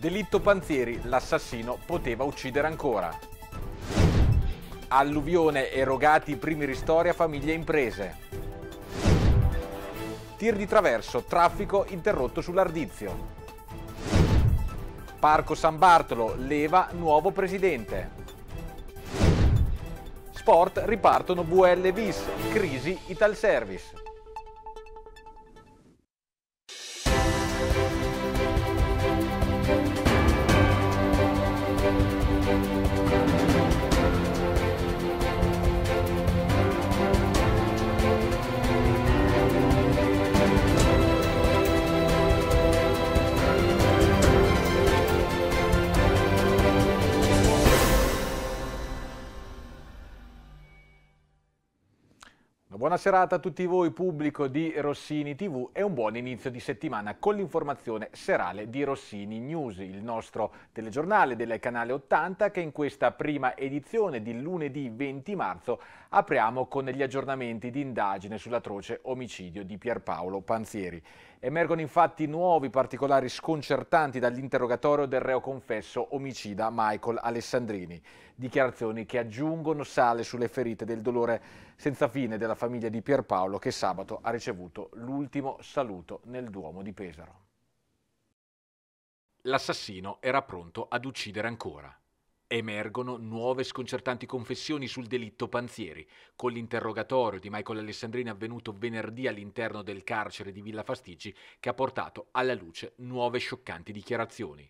Delitto Panzieri, l'assassino poteva uccidere ancora. Alluvione, erogati i primi ristori a famiglie e imprese. Tir di traverso, traffico interrotto sull'Ardizio. Parco San Bartolo, leva nuovo presidente. Sport ripartono VL Vis, crisi Service. Buona serata a tutti voi pubblico di Rossini TV e un buon inizio di settimana con l'informazione serale di Rossini News, il nostro telegiornale del canale 80 che in questa prima edizione di lunedì 20 marzo apriamo con gli aggiornamenti di indagine sull'atroce omicidio di Pierpaolo Panzieri. Emergono infatti nuovi particolari sconcertanti dall'interrogatorio del reo confesso omicida Michael Alessandrini dichiarazioni che aggiungono sale sulle ferite del dolore senza fine della famiglia di Pierpaolo che sabato ha ricevuto l'ultimo saluto nel Duomo di Pesaro. L'assassino era pronto ad uccidere ancora. Emergono nuove sconcertanti confessioni sul delitto Panzieri. Con l'interrogatorio di Michael Alessandrini avvenuto venerdì all'interno del carcere di Villa Fastici che ha portato alla luce nuove scioccanti dichiarazioni.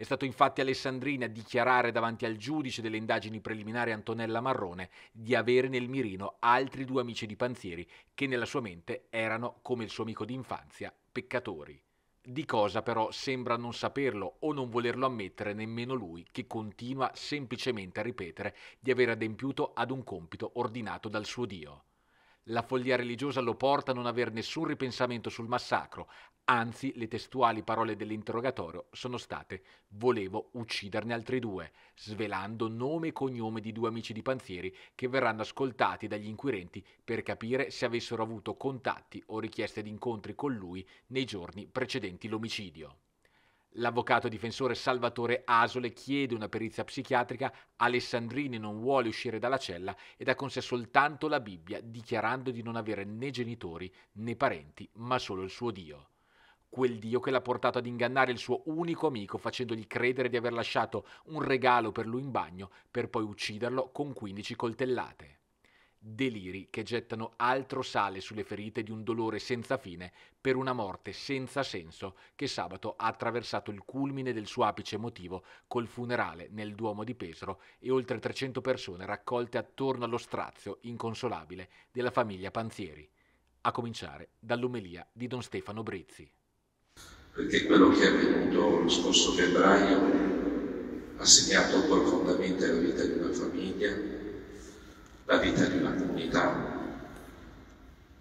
È stato infatti Alessandrini a dichiarare davanti al giudice delle indagini preliminari Antonella Marrone di avere nel mirino altri due amici di Panzieri che nella sua mente erano, come il suo amico d'infanzia, peccatori. Di cosa però sembra non saperlo o non volerlo ammettere nemmeno lui, che continua semplicemente a ripetere di aver adempiuto ad un compito ordinato dal suo Dio. La follia religiosa lo porta a non avere nessun ripensamento sul massacro, Anzi, le testuali parole dell'interrogatorio sono state volevo ucciderne altri due, svelando nome e cognome di due amici di Panzieri che verranno ascoltati dagli inquirenti per capire se avessero avuto contatti o richieste di incontri con lui nei giorni precedenti l'omicidio. L'avvocato difensore Salvatore Asole chiede una perizia psichiatrica, Alessandrini non vuole uscire dalla cella ed ha con sé soltanto la Bibbia, dichiarando di non avere né genitori né parenti, ma solo il suo Dio quel Dio che l'ha portato ad ingannare il suo unico amico facendogli credere di aver lasciato un regalo per lui in bagno per poi ucciderlo con 15 coltellate. Deliri che gettano altro sale sulle ferite di un dolore senza fine per una morte senza senso che sabato ha attraversato il culmine del suo apice emotivo col funerale nel Duomo di Pesaro e oltre 300 persone raccolte attorno allo strazio inconsolabile della famiglia Panzieri, a cominciare dall'omelia di Don Stefano Brizzi perché quello che è avvenuto lo scorso febbraio ha segnato profondamente la vita di una famiglia, la vita di una comunità,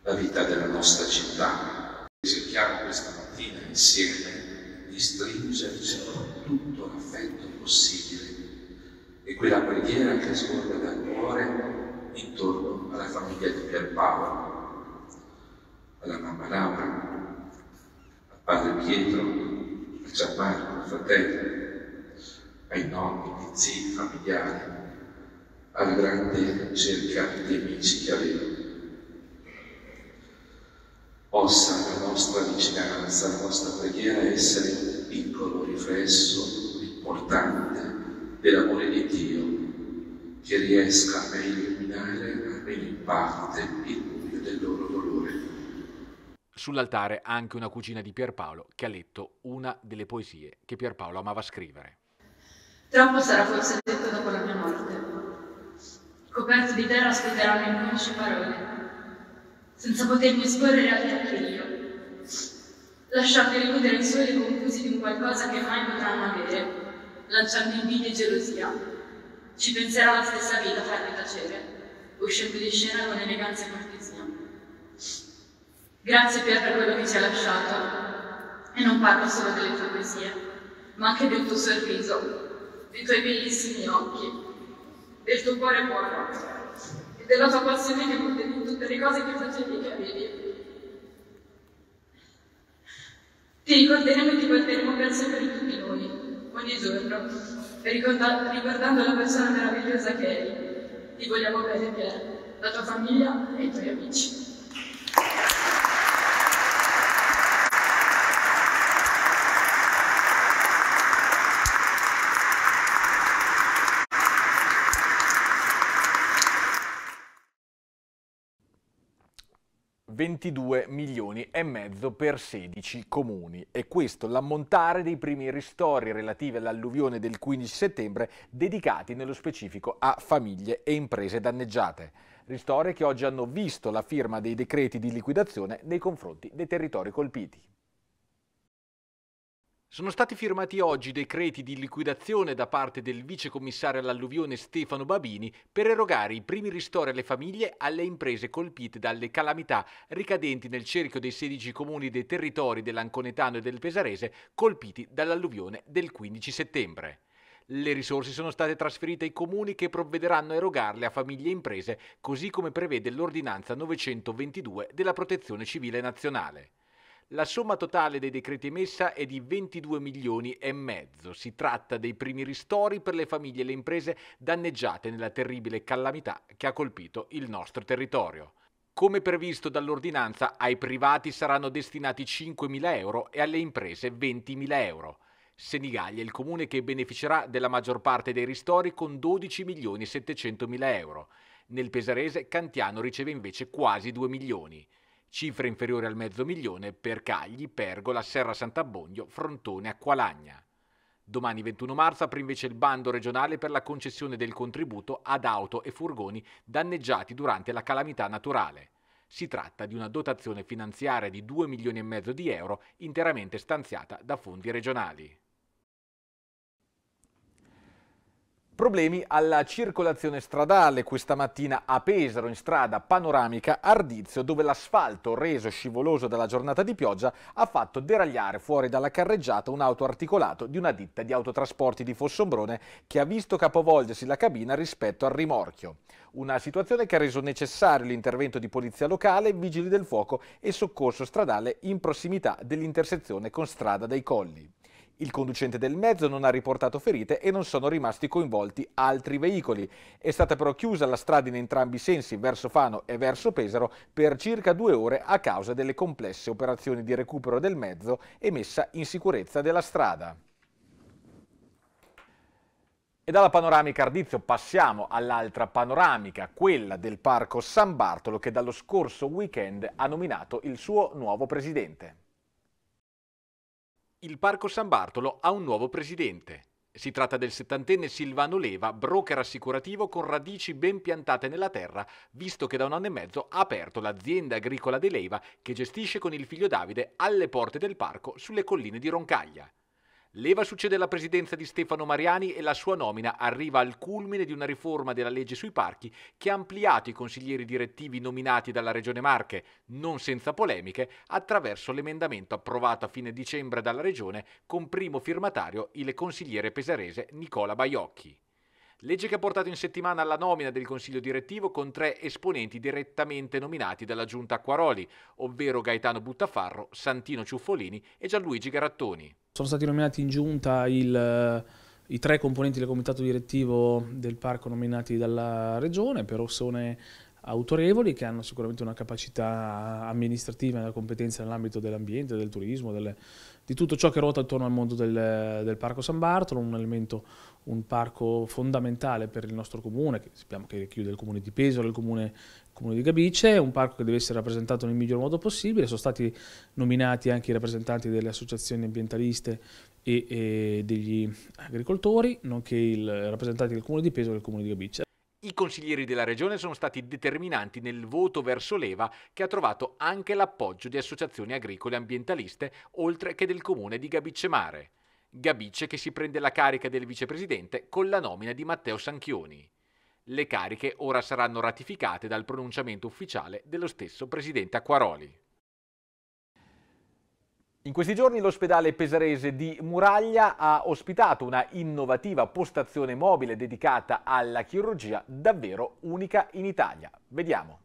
la vita della nostra città. Cerchiamo questa mattina insieme di stringerci con tutto l'affetto possibile e quella preghiera che scorre dal cuore intorno alla famiglia di Pierpaolo, alla mamma Laura, padre Pietro, a Gianmarco, al fratello, ai nonni, ai zii, familiari, alla grande cerca di amici che avevo. Possa la nostra vicinanza, la nostra preghiera essere un piccolo riflesso importante dell'amore di Dio che riesca a illuminare almeno in parte il buio del loro Sull'altare anche una cugina di Pierpaolo che ha letto una delle poesie che Pierpaolo amava scrivere. Troppo sarà forse detto dopo la mia morte. Coperto di terra aspetterà le inconci parole, senza potermi esporre al io. lasciando illudere i soli confusi di un qualcosa che mai potranno avere lanciando invidia e gelosia. Ci penserà la stessa vita a farmi tacere, uscendo di scena con eleganza e cortesia. Grazie Pier per quello che ci hai lasciato. E non parlo solo delle tue poesie, ma anche del tuo sorriso, dei tuoi bellissimi occhi, del tuo cuore buono e della tua passione che portavi in tutte le cose che facevi e che avevi. Ti ricorderemo e ti guarderemo per sempre tutti noi, ogni giorno, ricorda ricordando la persona meravigliosa che eri. Ti vogliamo bene, Pier, la tua famiglia e i tuoi amici. 22 milioni e mezzo per 16 comuni. E questo l'ammontare dei primi ristori relativi all'alluvione del 15 settembre dedicati nello specifico a famiglie e imprese danneggiate ristori che oggi hanno visto la firma dei decreti di liquidazione nei confronti dei territori colpiti. Sono stati firmati oggi decreti di liquidazione da parte del vice commissario all'alluvione Stefano Babini per erogare i primi ristori alle famiglie e alle imprese colpite dalle calamità ricadenti nel cerchio dei 16 comuni dei territori dell'Anconetano e del Pesarese colpiti dall'alluvione del 15 settembre. Le risorse sono state trasferite ai comuni che provvederanno a erogarle a famiglie e imprese, così come prevede l'ordinanza 922 della Protezione Civile Nazionale. La somma totale dei decreti emessa è di 22 milioni e mezzo. Si tratta dei primi ristori per le famiglie e le imprese danneggiate nella terribile calamità che ha colpito il nostro territorio. Come previsto dall'ordinanza, ai privati saranno destinati 5.000 euro e alle imprese 20.000 euro. Senigallia è il comune che beneficerà della maggior parte dei ristori con 12 milioni e 700 mila euro. Nel Pesarese Cantiano riceve invece quasi 2 milioni cifre inferiori al mezzo milione per Cagli, Pergola, Serra Sant'Abbondio, Frontone, Acqualagna. Domani 21 marzo apre invece il bando regionale per la concessione del contributo ad auto e furgoni danneggiati durante la calamità naturale. Si tratta di una dotazione finanziaria di 2 milioni e mezzo di euro interamente stanziata da fondi regionali. Problemi alla circolazione stradale questa mattina a Pesaro in strada panoramica Ardizio dove l'asfalto reso scivoloso dalla giornata di pioggia ha fatto deragliare fuori dalla carreggiata un auto articolato di una ditta di autotrasporti di Fossombrone che ha visto capovolgersi la cabina rispetto al rimorchio. Una situazione che ha reso necessario l'intervento di polizia locale, vigili del fuoco e soccorso stradale in prossimità dell'intersezione con strada dei Colli. Il conducente del mezzo non ha riportato ferite e non sono rimasti coinvolti altri veicoli. È stata però chiusa la strada in entrambi i sensi, verso Fano e verso Pesaro, per circa due ore a causa delle complesse operazioni di recupero del mezzo e messa in sicurezza della strada. E dalla panoramica Ardizio passiamo all'altra panoramica, quella del Parco San Bartolo che dallo scorso weekend ha nominato il suo nuovo presidente. Il Parco San Bartolo ha un nuovo presidente. Si tratta del settantenne Silvano Leva, broker assicurativo con radici ben piantate nella terra, visto che da un anno e mezzo ha aperto l'azienda agricola De Leva che gestisce con il figlio Davide alle porte del parco sulle colline di Roncaglia. Leva succede alla presidenza di Stefano Mariani e la sua nomina arriva al culmine di una riforma della legge sui parchi che ha ampliato i consiglieri direttivi nominati dalla Regione Marche, non senza polemiche, attraverso l'emendamento approvato a fine dicembre dalla Regione con primo firmatario il consigliere pesarese Nicola Baiocchi. Legge che ha portato in settimana alla nomina del Consiglio direttivo con tre esponenti direttamente nominati dalla Giunta Acquaroli, ovvero Gaetano Buttafarro, Santino Ciuffolini e Gianluigi Garattoni. Sono stati nominati in Giunta il, eh, i tre componenti del comitato direttivo del parco nominati dalla Regione per Ossone autorevoli che hanno sicuramente una capacità amministrativa e una competenza nell'ambito dell'ambiente, del turismo, delle, di tutto ciò che ruota attorno al mondo del, del Parco San Bartolo, un elemento, un parco fondamentale per il nostro comune, che sappiamo che richiude il comune di Pesaro, il comune, il comune di Gabice, un parco che deve essere rappresentato nel miglior modo possibile, sono stati nominati anche i rappresentanti delle associazioni ambientaliste e, e degli agricoltori, nonché i rappresentanti del comune di Pesaro e del comune di Gabice. I consiglieri della regione sono stati determinanti nel voto verso leva che ha trovato anche l'appoggio di associazioni agricole e ambientaliste, oltre che del comune di Gabicce Mare. Gabice che si prende la carica del vicepresidente con la nomina di Matteo Sanchioni. Le cariche ora saranno ratificate dal pronunciamento ufficiale dello stesso presidente Acquaroli. In questi giorni l'ospedale pesarese di Muraglia ha ospitato una innovativa postazione mobile dedicata alla chirurgia davvero unica in Italia. Vediamo.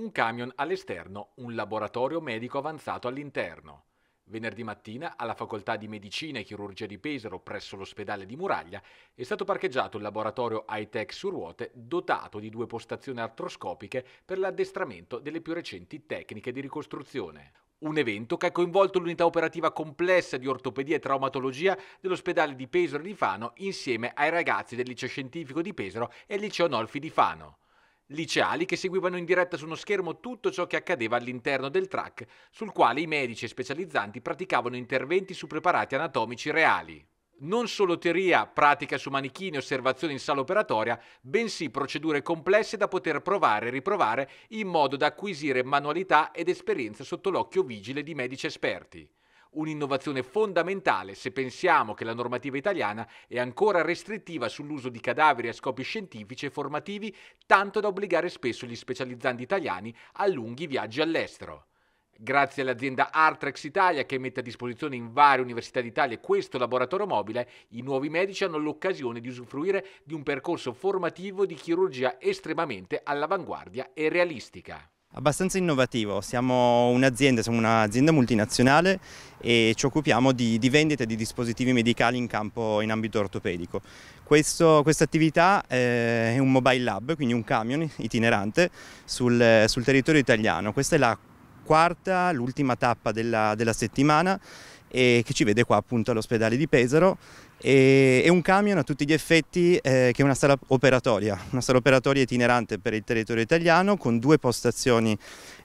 Un camion all'esterno, un laboratorio medico avanzato all'interno. Venerdì mattina, alla Facoltà di Medicina e Chirurgia di Pesaro presso l'ospedale di Muraglia, è stato parcheggiato il laboratorio high-tech su ruote dotato di due postazioni artroscopiche per l'addestramento delle più recenti tecniche di ricostruzione. Un evento che ha coinvolto l'unità operativa complessa di ortopedia e traumatologia dell'ospedale di Pesaro di Fano insieme ai ragazzi del liceo scientifico di Pesaro e il liceo Nolfi di Fano liceali che seguivano in diretta su uno schermo tutto ciò che accadeva all'interno del track, sul quale i medici e specializzanti praticavano interventi su preparati anatomici reali. Non solo teoria, pratica su manichini, e osservazione in sala operatoria, bensì procedure complesse da poter provare e riprovare in modo da acquisire manualità ed esperienza sotto l'occhio vigile di medici esperti un'innovazione fondamentale se pensiamo che la normativa italiana è ancora restrittiva sull'uso di cadaveri a scopi scientifici e formativi, tanto da obbligare spesso gli specializzanti italiani a lunghi viaggi all'estero. Grazie all'azienda Artrex Italia che mette a disposizione in varie università d'Italia questo laboratorio mobile, i nuovi medici hanno l'occasione di usufruire di un percorso formativo di chirurgia estremamente all'avanguardia e realistica. Abbastanza innovativo, siamo un'azienda, siamo un'azienda multinazionale e ci occupiamo di, di vendita di dispositivi medicali in campo in ambito ortopedico. Questa attività eh, è un mobile lab, quindi un camion itinerante sul, sul territorio italiano. Questa è la quarta, l'ultima tappa della, della settimana e che ci vede qua appunto all'ospedale di Pesaro e, è un camion a tutti gli effetti eh, che è una sala operatoria, una sala operatoria itinerante per il territorio italiano con due postazioni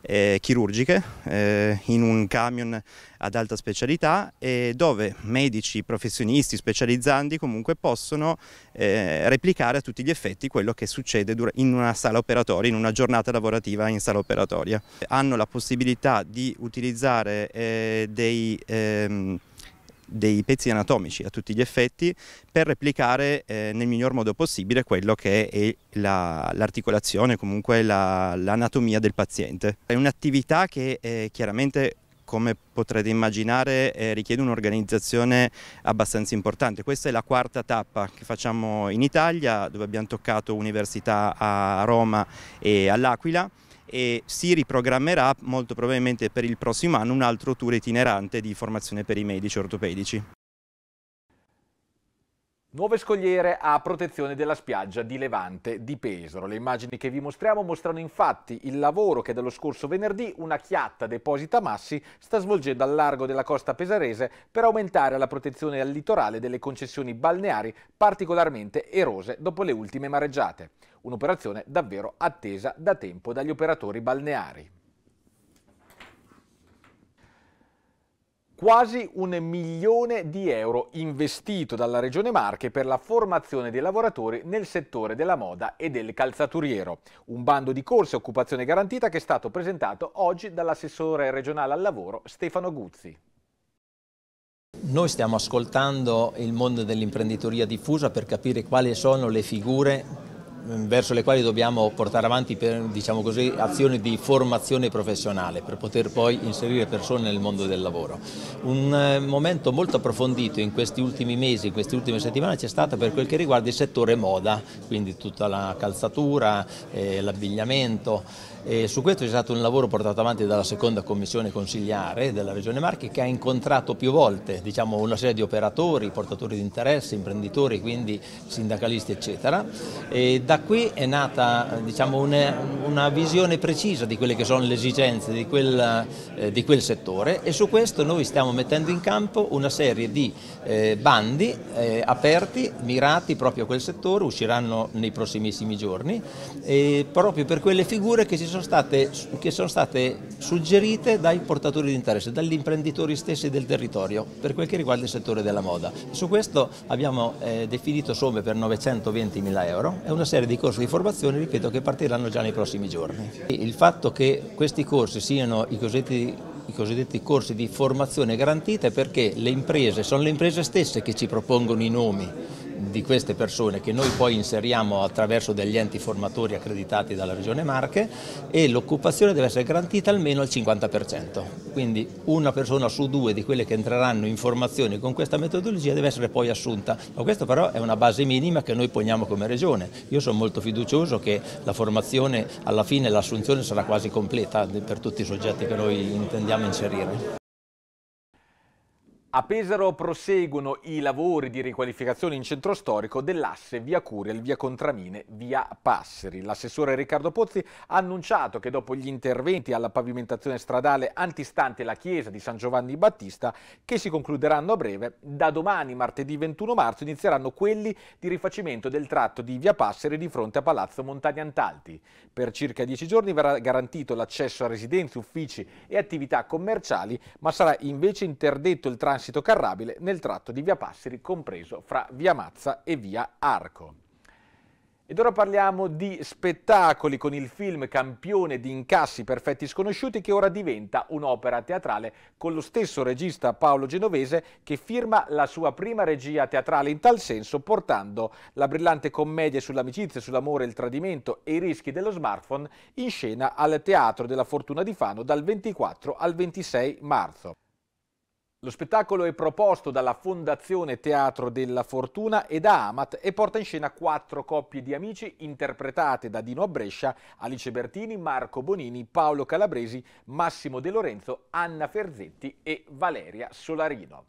eh, chirurgiche eh, in un camion ad alta specialità dove medici, professionisti, specializzanti comunque possono eh, replicare a tutti gli effetti quello che succede in una sala operatoria, in una giornata lavorativa in sala operatoria. Hanno la possibilità di utilizzare eh, dei... Ehm, dei pezzi anatomici a tutti gli effetti per replicare eh, nel miglior modo possibile quello che è l'articolazione, la, comunque l'anatomia del paziente. È un'attività che eh, chiaramente come potrete immaginare eh, richiede un'organizzazione abbastanza importante. Questa è la quarta tappa che facciamo in Italia dove abbiamo toccato università a Roma e all'Aquila e si riprogrammerà molto probabilmente per il prossimo anno un altro tour itinerante di formazione per i medici ortopedici. Nuove scogliere a protezione della spiaggia di Levante di Pesaro. Le immagini che vi mostriamo mostrano infatti il lavoro che dallo scorso venerdì una chiatta deposita massi sta svolgendo al largo della costa pesarese per aumentare la protezione al litorale delle concessioni balneari particolarmente erose dopo le ultime mareggiate. Un'operazione davvero attesa da tempo dagli operatori balneari. Quasi un milione di euro investito dalla Regione Marche per la formazione dei lavoratori nel settore della moda e del calzaturiero. Un bando di corse occupazione garantita che è stato presentato oggi dall'assessore regionale al lavoro Stefano Guzzi. Noi stiamo ascoltando il mondo dell'imprenditoria diffusa per capire quali sono le figure Ehm, verso le quali dobbiamo portare avanti per, diciamo così, azioni di formazione professionale per poter poi inserire persone nel mondo del lavoro. Un eh, momento molto approfondito in questi ultimi mesi, in queste ultime settimane c'è stato per quel che riguarda il settore moda, quindi tutta la calzatura, eh, l'abbigliamento. E su questo c'è stato un lavoro portato avanti dalla seconda commissione consigliare della Regione Marche che ha incontrato più volte diciamo, una serie di operatori, portatori di interesse, imprenditori, quindi sindacalisti eccetera. E da da qui è nata diciamo, una, una, visione precisa di quelle che sono le esigenze di quel, eh, di quel, settore e su questo noi stiamo mettendo in campo una serie di eh, bandi eh, aperti, mirati proprio a quel settore, usciranno nei prossimissimi giorni, proprio per quelle figure che, sono state, che sono state suggerite dai portatori di interesse, dagli imprenditori stessi del territorio per quel che riguarda il settore della moda. Su questo abbiamo eh, definito somme per 920 mila euro, è una serie serie di corsi di formazione, ripeto, che partiranno già nei prossimi giorni. Il fatto che questi corsi siano i cosiddetti, i cosiddetti corsi di formazione garantita è perché le imprese, sono le imprese stesse che ci propongono i nomi, di queste persone che noi poi inseriamo attraverso degli enti formatori accreditati dalla Regione Marche e l'occupazione deve essere garantita almeno al 50%, quindi una persona su due di quelle che entreranno in formazione con questa metodologia deve essere poi assunta, ma questa però è una base minima che noi poniamo come Regione, io sono molto fiducioso che la formazione alla fine l'assunzione sarà quasi completa per tutti i soggetti che noi intendiamo inserire. A Pesaro proseguono i lavori di riqualificazione in centro storico dell'asse via Curiel, via Contramine, via Passeri. L'assessore Riccardo Pozzi ha annunciato che dopo gli interventi alla pavimentazione stradale antistante la chiesa di San Giovanni Battista, che si concluderanno a breve, da domani martedì 21 marzo inizieranno quelli di rifacimento del tratto di via Passeri di fronte a Palazzo Montagna Antalti. Per circa dieci giorni verrà garantito l'accesso a residenze, uffici e attività commerciali, ma sarà invece interdetto il transito transito carrabile nel tratto di via Passeri compreso fra via Mazza e via Arco. Ed ora parliamo di spettacoli con il film campione di incassi perfetti sconosciuti che ora diventa un'opera teatrale con lo stesso regista Paolo Genovese che firma la sua prima regia teatrale in tal senso portando la brillante commedia sull'amicizia, sull'amore, il tradimento e i rischi dello smartphone in scena al Teatro della Fortuna di Fano dal 24 al 26 marzo. Lo spettacolo è proposto dalla Fondazione Teatro della Fortuna e da Amat e porta in scena quattro coppie di amici interpretate da Dino Brescia, Alice Bertini, Marco Bonini, Paolo Calabresi, Massimo De Lorenzo, Anna Ferzetti e Valeria Solarino.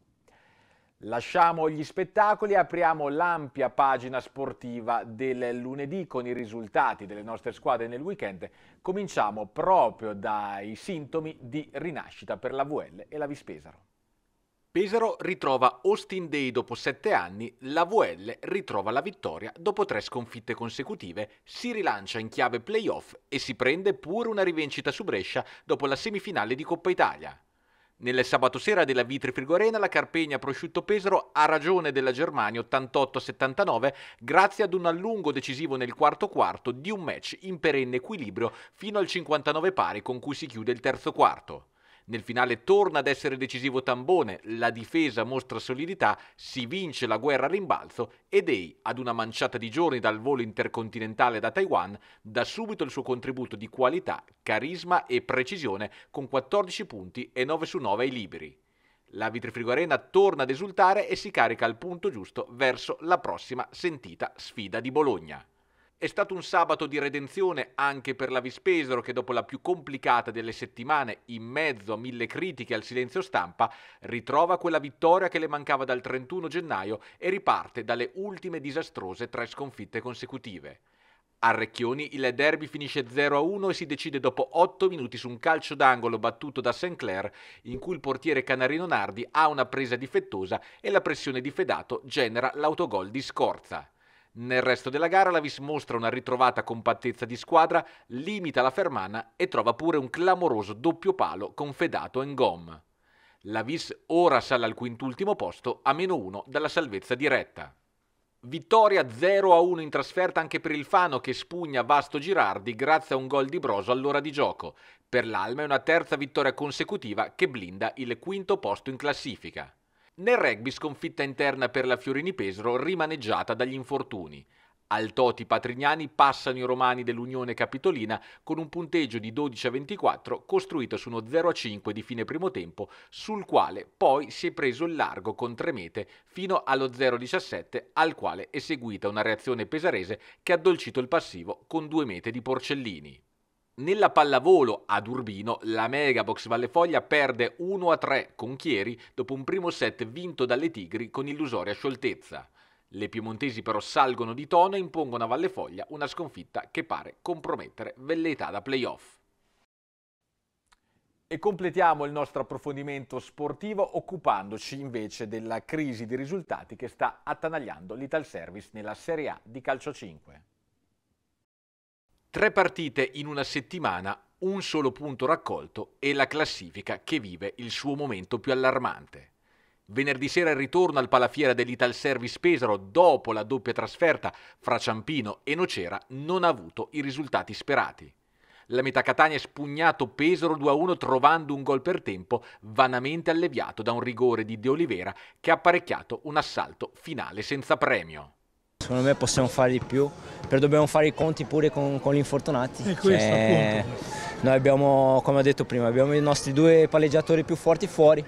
Lasciamo gli spettacoli e apriamo l'ampia pagina sportiva del lunedì con i risultati delle nostre squadre nel weekend. Cominciamo proprio dai sintomi di rinascita per la VL e la Vispesaro. Pesaro ritrova Austin Day dopo sette anni, la VL ritrova la vittoria dopo tre sconfitte consecutive, si rilancia in chiave playoff e si prende pure una rivincita su Brescia dopo la semifinale di Coppa Italia. Nel sabato sera della Vitri Frigorena la Carpegna Prosciutto Pesaro ha ragione della Germania 88-79 grazie ad un allungo decisivo nel quarto quarto di un match in perenne equilibrio fino al 59 pari con cui si chiude il terzo quarto. Nel finale torna ad essere decisivo Tambone, la difesa mostra solidità, si vince la guerra a rimbalzo e Day, ad una manciata di giorni dal volo intercontinentale da Taiwan, dà subito il suo contributo di qualità, carisma e precisione con 14 punti e 9 su 9 ai liberi. La Vitrifrigo Arena torna ad esultare e si carica al punto giusto verso la prossima sentita sfida di Bologna. È stato un sabato di redenzione anche per la Vispesero che dopo la più complicata delle settimane, in mezzo a mille critiche al silenzio stampa, ritrova quella vittoria che le mancava dal 31 gennaio e riparte dalle ultime disastrose tre sconfitte consecutive. A Recchioni il derby finisce 0-1 e si decide dopo 8 minuti su un calcio d'angolo battuto da St. Clair in cui il portiere Canarino Nardi ha una presa difettosa e la pressione di Fedato genera l'autogol di Scorza. Nel resto della gara l'Avis mostra una ritrovata compattezza di squadra, limita la Fermana e trova pure un clamoroso doppio palo con Fedato e Ngom. La ora sale al quintultimo posto a meno 1 dalla salvezza diretta. Vittoria 0-1 in trasferta anche per il Fano che spugna Vasto Girardi grazie a un gol di Broso all'ora di gioco. Per l'Alma è una terza vittoria consecutiva che blinda il quinto posto in classifica. Nel rugby sconfitta interna per la Fiorini Pesaro rimaneggiata dagli infortuni. Al Toti Patrignani passano i romani dell'Unione Capitolina con un punteggio di 12 a 24 costruito su uno 0 a 5 di fine primo tempo sul quale poi si è preso il largo con tre mete fino allo 0 a 17 al quale è seguita una reazione pesarese che ha addolcito il passivo con due mete di Porcellini. Nella pallavolo ad Urbino, la Megabox Valle Foglia perde 1-3 con Chieri dopo un primo set vinto dalle Tigri con illusoria scioltezza. Le piemontesi però salgono di tono e impongono a Valle Foglia una sconfitta che pare compromettere velleità da playoff. E completiamo il nostro approfondimento sportivo occupandoci invece della crisi di risultati che sta attanagliando l'Ital Service nella Serie A di calcio 5. Tre partite in una settimana, un solo punto raccolto e la classifica che vive il suo momento più allarmante. Venerdì sera il ritorno al palafiera dell'Ital Service Pesaro dopo la doppia trasferta fra Ciampino e Nocera non ha avuto i risultati sperati. La metà Catania ha spugnato Pesaro 2-1 trovando un gol per tempo vanamente alleviato da un rigore di De Olivera che ha apparecchiato un assalto finale senza premio secondo me possiamo fare di più, però dobbiamo fare i conti pure con, con gli infortunati. E questo cioè, Noi abbiamo, come ho detto prima, abbiamo i nostri due palleggiatori più forti fuori,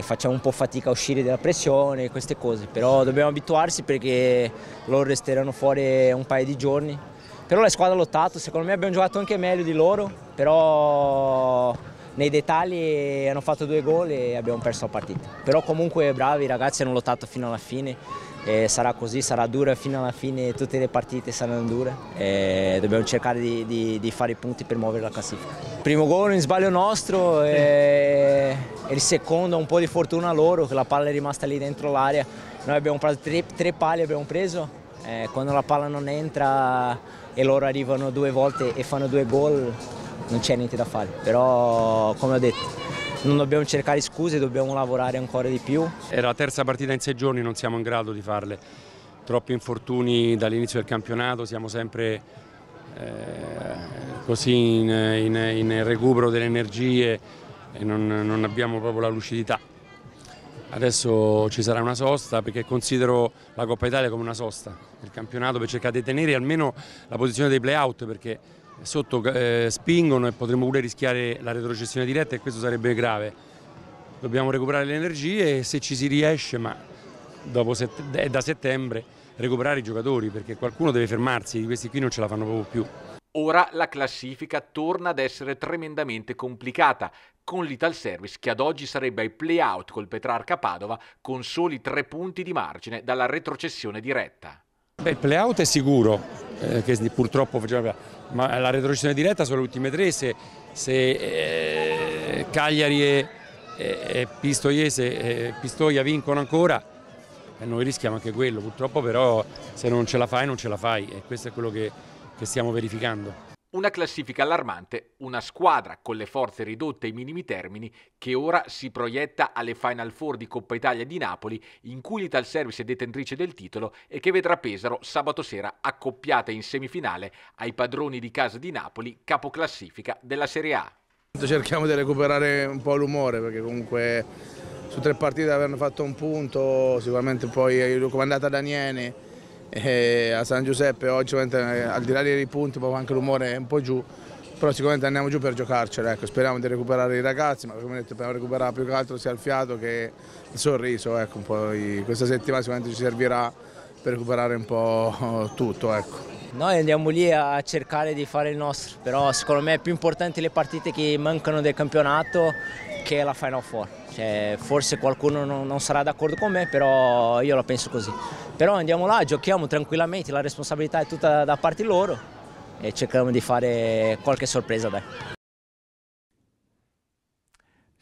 facciamo un po' fatica a uscire dalla pressione, queste cose, però dobbiamo abituarsi perché loro resteranno fuori un paio di giorni. Però la squadra ha lottato, secondo me abbiamo giocato anche meglio di loro, però nei dettagli hanno fatto due gol e abbiamo perso la partita. Però comunque bravi i ragazzi hanno lottato fino alla fine e sarà così, sarà dura fino alla fine, tutte le partite saranno dure e dobbiamo cercare di, di, di fare i punti per muovere la classifica. Il primo gol è un sbaglio nostro e, e il secondo un po' di fortuna loro che la palla è rimasta lì dentro l'area. Noi abbiamo preso tre, tre palle, abbiamo preso, eh, quando la palla non entra e loro arrivano due volte e fanno due gol non c'è niente da fare, però come ho detto non dobbiamo cercare scuse, dobbiamo lavorare ancora di più. È la terza partita in sei giorni, non siamo in grado di farle. Troppi infortuni dall'inizio del campionato, siamo sempre eh, così in, in, in, recupero delle energie e non, non abbiamo proprio la lucidità. Adesso ci sarà una sosta perché considero la Coppa Italia come una sosta, il campionato per cercare di tenere almeno la posizione dei play-out perché sotto eh, spingono e potremmo pure rischiare la retrocessione diretta e questo sarebbe grave. Dobbiamo recuperare le energie e se ci si riesce, ma è da settembre, recuperare i giocatori perché qualcuno deve fermarsi, questi qui non ce la fanno proprio più. Ora la classifica torna ad essere tremendamente complicata, con l'Ital Service che ad oggi sarebbe ai play-out col Petrarca Padova con soli tre punti di margine dalla retrocessione diretta il playout è sicuro, eh, che purtroppo faceva, ma la retrocessione diretta sono le ultime tre, se, se eh, Cagliari e, e, Pistoiese, e eh, Pistoia vincono ancora, eh, noi rischiamo anche quello, purtroppo però se non ce la fai non ce la fai e questo è quello che, che stiamo verificando. Una classifica allarmante, una squadra con le forze ridotte ai minimi termini che ora si proietta alle Final Four di Coppa Italia di Napoli, in cui l'Ital Service è detentrice del titolo e che vedrà Pesaro sabato sera accoppiata in semifinale ai padroni di casa di Napoli, capoclassifica della Serie A. Cerchiamo di recuperare un po' l'umore perché comunque su tre partite averne fatto un punto, sicuramente poi è comandata da Nieni a San Giuseppe oggi eh, al di là dei punti anche l'umore è un po' giù, però sicuramente andiamo giù per giocarcela, ecco. speriamo di recuperare i ragazzi, ma come detto dobbiamo recuperare più che altro sia il fiato che il sorriso, ecco. Poi questa settimana sicuramente ci servirà per recuperare un po' tutto. Ecco. Noi andiamo lì a cercare di fare il nostro, però secondo me è più importante le partite che mancano del campionato che è la Final Four. Cioè, forse qualcuno non, non sarà d'accordo con me, però io la penso così. Però andiamo là, giochiamo tranquillamente, la responsabilità è tutta da parte loro e cerchiamo di fare qualche sorpresa. Dai.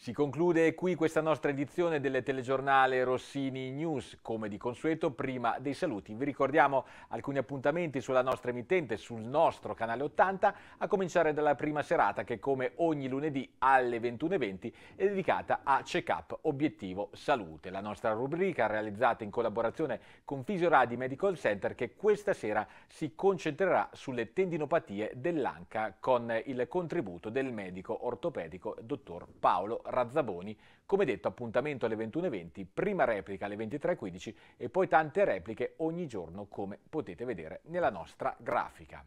Si conclude qui questa nostra edizione del telegiornale Rossini News. Come di consueto, prima dei saluti, vi ricordiamo alcuni appuntamenti sulla nostra emittente, sul nostro canale 80, a cominciare dalla prima serata che come ogni lunedì alle 21.20 è dedicata a Check-up Obiettivo Salute, la nostra rubrica realizzata in collaborazione con Fisioradi Medical Center che questa sera si concentrerà sulle tendinopatie dell'anca con il contributo del medico ortopedico dottor Paolo Razzaboni. Come detto, appuntamento alle 21.20, prima replica alle 23.15 e poi tante repliche ogni giorno come potete vedere nella nostra grafica.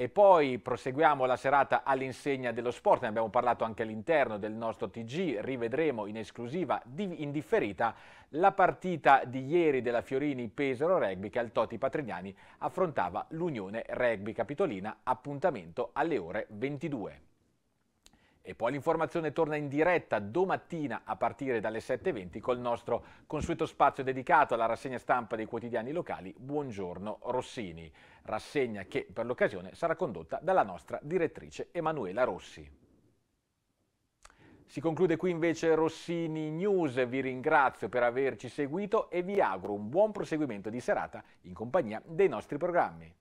E poi proseguiamo la serata all'insegna dello sport, ne abbiamo parlato anche all'interno del nostro TG, rivedremo in esclusiva in differita, la partita di ieri della Fiorini Pesaro Rugby che al Toti Patrignani affrontava l'Unione Rugby Capitolina, appuntamento alle ore 22. E poi l'informazione torna in diretta domattina a partire dalle 7.20 col nostro consueto spazio dedicato alla rassegna stampa dei quotidiani locali Buongiorno Rossini, rassegna che per l'occasione sarà condotta dalla nostra direttrice Emanuela Rossi. Si conclude qui invece Rossini News, vi ringrazio per averci seguito e vi auguro un buon proseguimento di serata in compagnia dei nostri programmi.